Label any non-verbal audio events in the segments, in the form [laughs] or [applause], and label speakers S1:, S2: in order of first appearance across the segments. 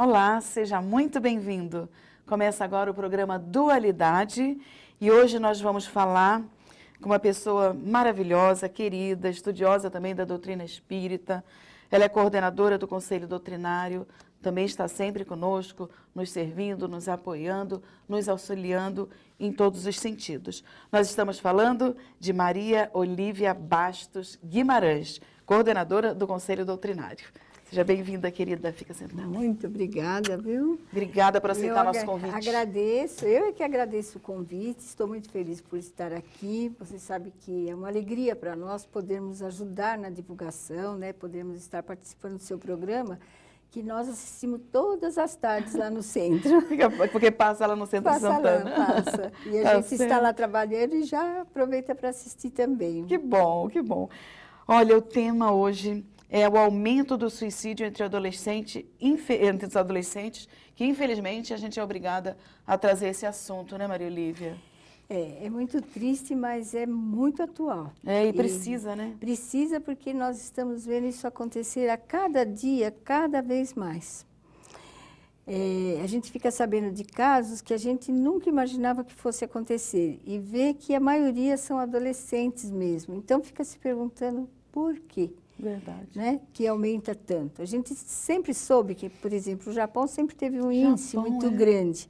S1: Olá, seja muito bem-vindo. Começa agora o programa Dualidade e hoje nós vamos falar com uma pessoa maravilhosa, querida, estudiosa também da doutrina espírita. Ela é coordenadora do Conselho Doutrinário, também está sempre conosco, nos servindo, nos apoiando, nos auxiliando em todos os sentidos. Nós estamos falando de Maria Olívia Bastos Guimarães, coordenadora do Conselho Doutrinário. Seja bem-vinda, querida. Fica sentada. Muito obrigada, viu? Obrigada por aceitar eu nosso convite.
S2: Agradeço. Eu é que agradeço o convite. Estou muito feliz por estar aqui. Você sabe que é uma alegria para nós podermos ajudar na divulgação, né? Podemos estar participando do seu programa que nós assistimos todas as tardes lá no
S1: centro. [laughs] Porque passa lá no centro passa de Santana. Lá, passa.
S2: E a tá gente está lá trabalhando e
S1: já aproveita para assistir também. Que bom, que bom. Olha, o tema hoje é o aumento do suicídio entre, adolescente, entre os adolescentes, que infelizmente a gente é obrigada a trazer esse assunto, né, Maria Olívia? É, é muito triste,
S2: mas é muito atual.
S1: É, e precisa,
S2: e né? Precisa porque nós estamos vendo isso acontecer a cada dia, cada vez mais. É, a gente fica sabendo de casos que a gente nunca imaginava que fosse acontecer e vê que a maioria são adolescentes mesmo. Então fica se perguntando por quê. Verdade. Né? Que aumenta tanto. A gente sempre soube que, por exemplo, o Japão sempre teve um índice muito é. grande.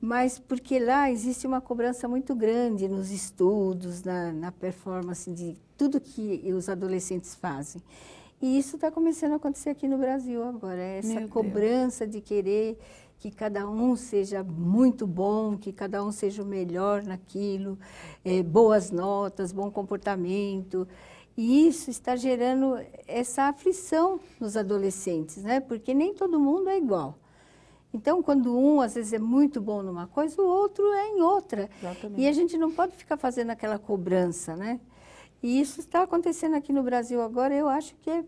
S2: Mas porque lá existe uma cobrança muito grande nos estudos, na, na performance de tudo que os adolescentes fazem. E isso está começando a acontecer aqui no Brasil agora. É essa Meu cobrança Deus. de querer que cada um seja muito bom, que cada um seja o melhor naquilo, é, boas notas, bom comportamento. E isso está gerando essa aflição nos adolescentes, né? Porque nem todo mundo é igual. Então, quando um às vezes é muito bom numa coisa, o outro é em outra. Exatamente. E a gente não pode ficar fazendo aquela cobrança, né? E isso está acontecendo aqui no Brasil agora, eu acho que é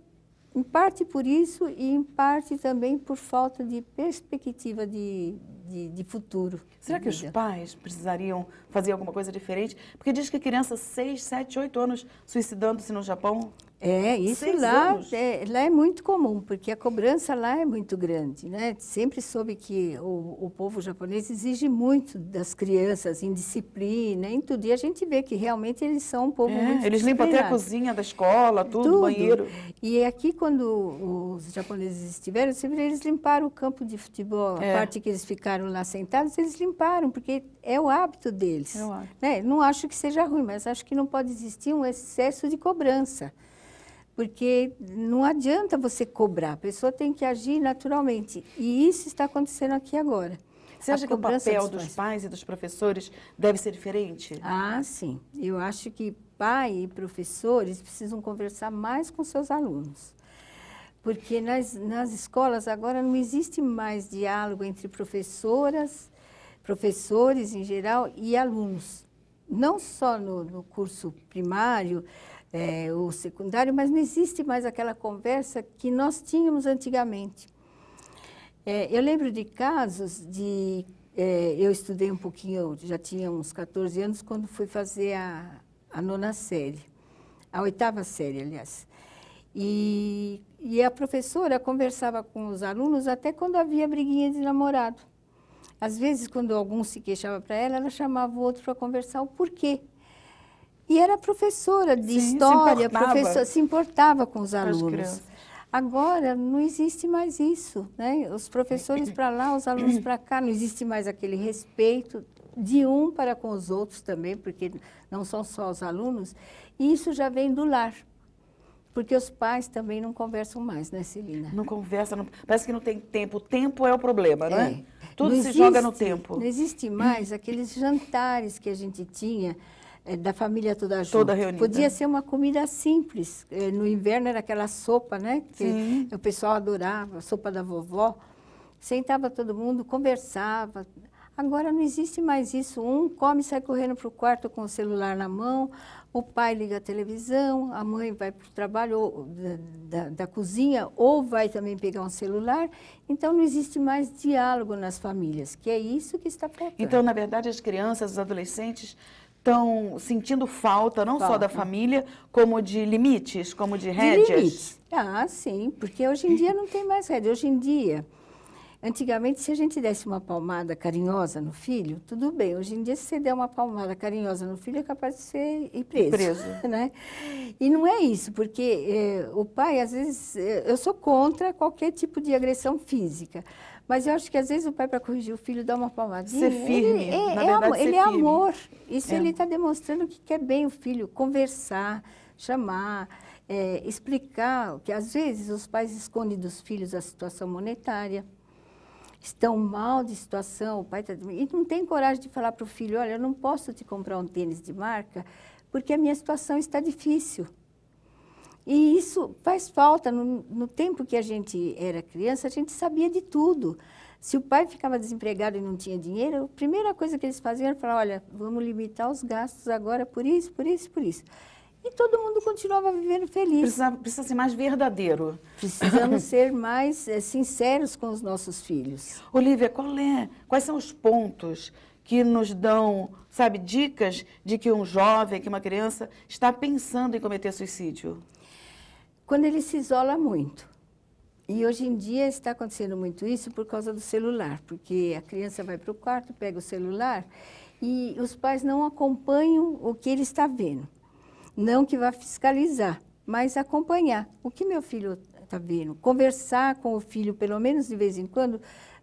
S2: em parte por isso e em parte também por falta de perspectiva de,
S1: de, de futuro. Será que os pais precisariam fazer alguma coisa diferente? Porque diz que criança 6, 7, 8 anos suicidando-se no Japão é, isso Seis lá
S2: é, lá é muito comum, porque a cobrança lá é muito grande, né? Sempre soube que o, o povo japonês exige muito das crianças, em disciplina, em tudo. E a gente vê que realmente eles são um povo é, muito Eles limpam até a cozinha
S1: da escola, tudo, tudo. banheiro.
S2: E é aqui, quando os japoneses estiveram, sempre eles limparam o campo de futebol, é. a parte que eles ficaram lá sentados, eles limparam, porque é o hábito deles. Eu é acho. Né? Não acho que seja ruim, mas acho que não pode existir um excesso de cobrança porque não adianta você cobrar, a pessoa tem que agir naturalmente. E isso está acontecendo aqui agora. Você acha que o é papel dos
S1: pais e dos professores deve ser diferente? Ah, sim.
S2: Eu acho que pai e professores precisam conversar mais com seus alunos. Porque nas, nas escolas agora não existe mais diálogo entre professoras, professores em geral e alunos. Não só no, no curso primário, é, o secundário, mas não existe mais aquela conversa que nós tínhamos antigamente. É, eu lembro de casos de. É, eu estudei um pouquinho, eu já tinha uns 14 anos, quando fui fazer a, a nona série, a oitava série, aliás. E, e a professora conversava com os alunos até quando havia briguinha de namorado. Às vezes, quando algum se queixava para ela, ela chamava o outro para conversar o porquê e era professora de Sim, história, se professora, se importava com os alunos. Agora não existe mais isso, né? Os professores para lá, os alunos para cá, não existe mais aquele respeito de um para com os outros também, porque não são só os alunos. E isso já vem do lar. Porque os pais também não
S1: conversam mais, né, Celina? Não conversam, parece que não tem tempo. O tempo é o problema, né? é. Tudo não se existe, joga no tempo. Não
S2: existe mais aqueles jantares que a gente tinha é, da família toda junto. Toda reunida. Podia ser uma comida simples. É, no inverno era aquela sopa, né? Que Sim. o pessoal adorava, a sopa da vovó. Sentava todo mundo, conversava. Agora não existe mais isso. Um come e sai correndo para o quarto com o celular na mão, o pai liga a televisão, a mãe vai para o trabalho ou, da, da, da, cozinha ou vai também pegar um celular. Então não existe mais diálogo nas
S1: famílias, que é isso que está faltando. Então, na verdade, as crianças, os adolescentes estão sentindo falta, não falta. só da família, como de limites, como de rédeas? De limites.
S2: Ah, sim, porque hoje em dia não tem mais rédeas. Hoje em dia, antigamente, se a gente desse uma palmada carinhosa no filho, tudo bem. Hoje em dia, se você der uma palmada carinhosa no filho, é capaz de você ir preso. preso. [laughs] Né? E não é isso, porque eh, o pai, às vezes, eh, eu sou contra qualquer tipo de agressão física. Mas eu acho que às vezes o pai, para corrigir o filho, dá uma palmadinha. Ser firme. Ele, é, na é verdade, é, ele é firme. amor. Isso é. ele está demonstrando que quer bem o filho, conversar, chamar, é, explicar que às vezes os pais escondem dos filhos a situação monetária, estão mal de situação, o pai tá, e não tem coragem de falar para o filho, olha, eu não posso te comprar um tênis de marca porque a minha situação está difícil. E isso faz falta. No, no tempo que a gente era criança, a gente sabia de tudo. Se o pai ficava desempregado e não tinha dinheiro, a primeira coisa que eles faziam era falar, olha, vamos limitar os gastos agora por isso, por isso, por isso. E todo mundo continuava vivendo feliz. Precisa, precisa ser mais verdadeiro.
S1: Precisamos ser mais é, sinceros com os nossos filhos. Olivia, qual é, quais são os pontos que nos dão, sabe, dicas de que um jovem, que uma criança está pensando em cometer suicídio? Quando ele se isola
S2: muito e hoje em dia está acontecendo muito isso por causa do celular, porque a criança vai para o quarto, pega o celular e os pais não acompanham o que ele está vendo. Não que vá fiscalizar, mas acompanhar o que meu filho está vendo. Conversar com o filho, pelo menos de vez em quando,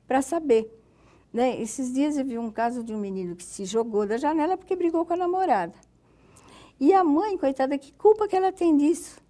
S2: para saber. Né? Esses dias eu vi um caso de um menino que se jogou da janela porque brigou com a namorada. E a mãe, coitada, que culpa que ela tem disso?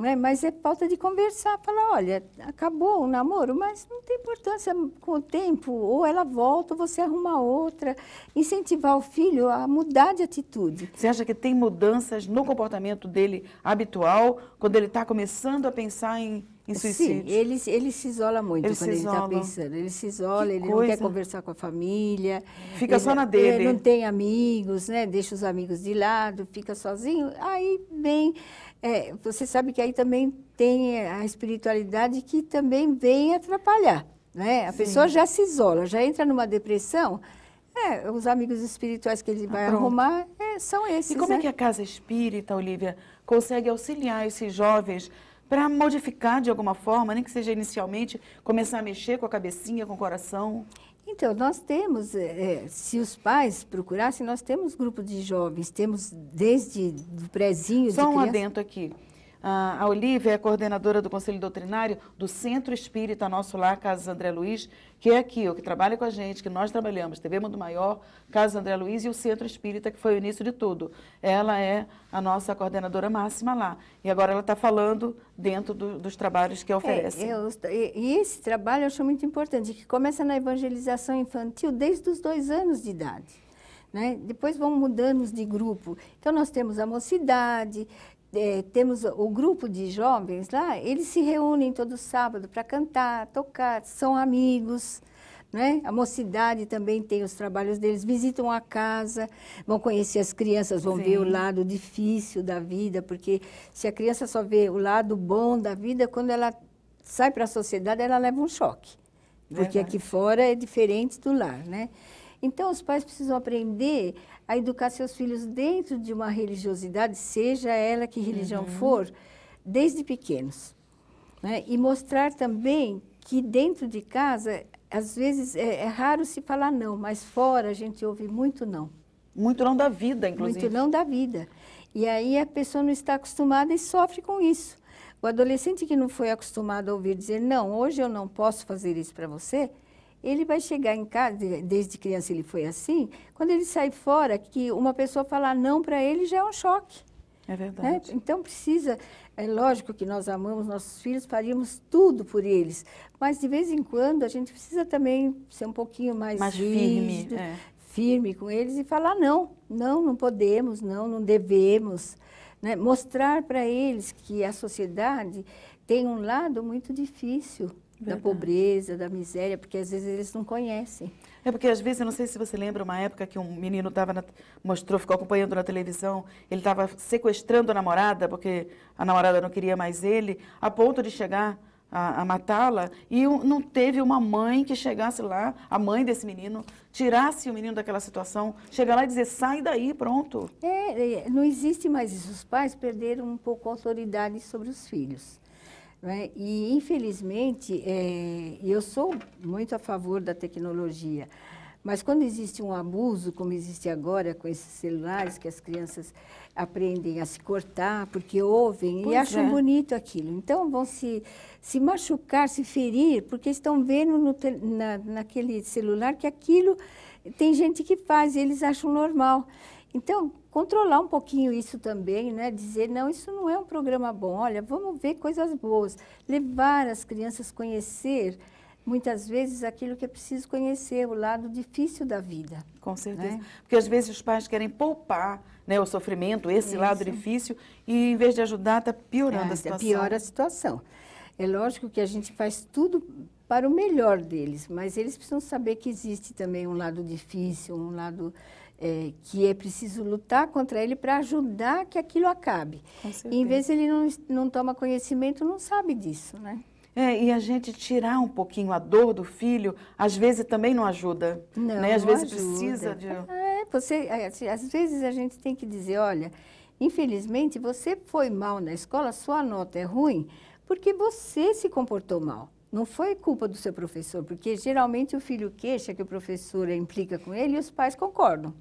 S2: Né? Mas é falta de conversar, falar, olha, acabou o namoro, mas não tem importância com o tempo,
S1: ou ela volta, ou você arruma outra. Incentivar o filho a mudar de atitude. Você acha que tem mudanças no comportamento dele habitual, quando ele está começando a pensar em em suicídio. Sim, ele, ele se isola muito ele quando ele está pensando. Ele se isola, que ele coisa. não quer conversar
S2: com a família. Fica ele, só na dele. Ele não tem amigos, né? Deixa os amigos de lado, fica sozinho. Aí vem é, você sabe que aí também tem a espiritualidade que também vem atrapalhar, né? A Sim. pessoa já se isola, já entra numa depressão. É, os amigos espirituais que ele ah, vai Pronto. arrumar é,
S1: são esses. E como é né? é que a Casa Espírita, Olivia, consegue auxiliar esses jovens para modificar de alguma forma, nem que seja inicialmente, começar a mexer com a cabecinha, com o coração? Então, nós temos, é, se os pais procurassem, nós temos grupo de jovens,
S2: temos desde o prezinho... Só de um criança... adento
S1: aqui. A Olivia é coordenadora do Conselho Doutrinário do Centro Espírita Nosso Lar, Casas André Luiz, que é aqui, o que trabalha com a gente, que nós trabalhamos, TV Mundo Maior, Casas André Luiz e o Centro Espírita, que foi o início de tudo. Ela é a nossa coordenadora máxima lá. E agora ela está falando dentro do, dos trabalhos que é, oferece.
S2: É, e esse trabalho eu acho muito importante, que começa na evangelização infantil desde os dois anos de idade. Né? Depois vão mudando de grupo. Então, nós temos a mocidade, é, temos o grupo de jovens lá, eles se reúnem todo sábado para cantar, tocar, são amigos. Né? A mocidade também tem os trabalhos deles, visitam a casa, vão conhecer as crianças, vão Sim. ver o lado difícil da vida, porque se a criança só vê o lado bom da vida, quando ela sai para a sociedade, ela leva um choque. Porque Verdade. aqui fora é diferente do lar, né? Então, os pais precisam aprender a educar seus filhos dentro de uma religiosidade, seja ela que religião uhum. for, desde pequenos. Né? E mostrar também que dentro de casa, às vezes, é, é raro se falar não, mas fora a gente ouve muito não.
S1: Muito não da vida, inclusive. Muito
S2: não da vida. E aí a pessoa não está acostumada e sofre com isso. O adolescente que não foi acostumado a ouvir dizer não, hoje eu não posso fazer isso para você, ele vai chegar em casa, desde criança ele foi assim, quando ele sai fora, que uma pessoa falar não para ele já é um choque.
S1: É né? verdade.
S2: Né? Então precisa, é lógico que nós amamos nossos filhos, faríamos tudo por eles, mas de vez em quando a gente precisa também ser um pouquinho mais, mais firme, é. firme com eles e falar não, não, não podemos, não, não devemos, né? mostrar para eles que a sociedade tem um lado muito difícil. Verdade. da pobreza, da miséria, porque às vezes eles não
S1: conhecem. É porque às vezes, eu não sei se você lembra, uma época que um menino tava na, mostrou, ficou acompanhando na televisão, ele estava sequestrando a namorada, porque a namorada não queria mais ele, a ponto de chegar a, a matá-la, e não teve uma mãe que chegasse lá, a mãe desse menino, tirasse o menino daquela situação, chegar lá e dizer, sai daí, pronto.
S2: É, é não existe mais isso. Os pais perderam um pouco a autoridade sobre os filhos. Né? E, infelizmente, é, eu sou muito a favor da tecnologia, mas quando existe um abuso, como existe agora com esses celulares, que as crianças aprendem a se cortar porque ouvem pois e acham é. bonito aquilo. Então, vão se, se machucar, se ferir, porque estão vendo no, na, naquele celular que aquilo tem gente que faz, eles acham normal. Então, controlar um pouquinho isso também, né? Dizer, não, isso não é um programa bom, olha, vamos ver coisas boas. Levar as crianças a conhecer, muitas vezes, aquilo que é preciso conhecer, o lado difícil da vida.
S1: Com certeza. Né? Porque às vezes os pais querem poupar né, o sofrimento, esse isso. lado difícil, e em vez de ajudar, está piorando é, a tá situação. Piora a
S2: situação. É lógico que a gente faz tudo para o melhor deles, mas eles precisam saber que existe também um lado difícil, um lado é, que é preciso lutar contra ele para ajudar que aquilo acabe. E, em vez ele não, não toma conhecimento, não sabe disso, né?
S1: É, e a gente tirar um pouquinho a dor do filho, às vezes também não ajuda. Né? Não, né? Às não vezes ajuda. precisa de.
S2: É, você, é, assim, às vezes a gente tem que dizer, olha, infelizmente você foi mal na escola, sua nota é ruim porque você se comportou mal. Não foi culpa do seu professor, porque geralmente o filho queixa que o professor implica com ele e os pais concordam.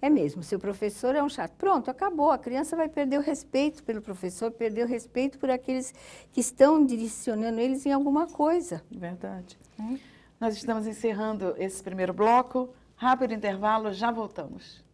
S2: É mesmo, seu professor é um chato. Pronto, acabou. A criança vai perder o respeito pelo professor, perder o respeito por aqueles que estão direcionando eles em alguma coisa.
S1: Verdade. Hum? Nós estamos encerrando esse primeiro bloco. Rápido intervalo, já voltamos.